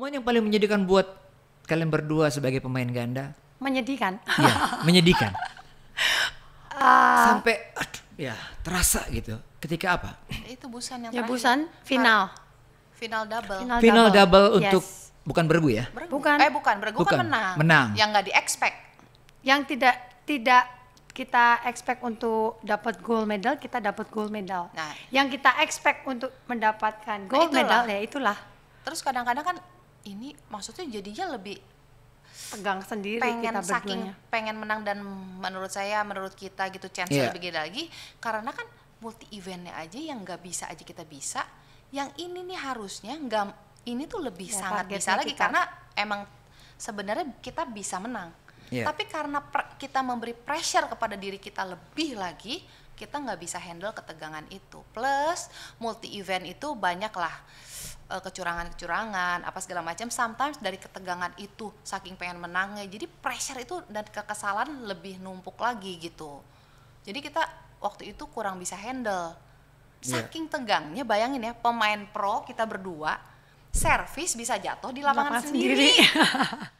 Momen yang paling menyedihkan buat kalian berdua sebagai pemain ganda? Menyedihkan. Iya, menyedihkan. uh, Sampai aduh, ya terasa gitu. Ketika apa? Itu busan yang ya, busan final. Ah, final double. Final, final double. double yes. untuk bukan bergu ya? Bergu. Bukan. Eh bukan, bergu kan bukan. kan menang. Menang. Yang nggak di expect. Yang tidak tidak kita expect untuk dapat gold medal, kita dapat gold medal. Nah, yang kita expect untuk mendapatkan gold nah, medal ya itulah. Terus kadang-kadang kan ini maksudnya jadinya lebih tegang sendiri pengen saking pengen menang dan menurut saya menurut kita gitu chance yeah. lebih gede lagi karena kan multi eventnya aja yang nggak bisa aja kita bisa yang ini nih harusnya nggak ini tuh lebih ya, sangat bisa lagi kita. karena emang sebenarnya kita bisa menang yeah. tapi karena kita memberi pressure kepada diri kita lebih lagi kita nggak bisa handle ketegangan itu plus multi event itu banyak lah Eh, kecurangan-kecurangan apa segala macam sometimes dari ketegangan itu saking pengen menangnya jadi pressure itu dan kekesalan lebih numpuk lagi gitu jadi kita waktu itu kurang bisa handle iya. saking yeah. tegangnya bayangin ya pemain pro kita berdua service bisa jatuh di lapangan, lapangan sendiri, sendiri.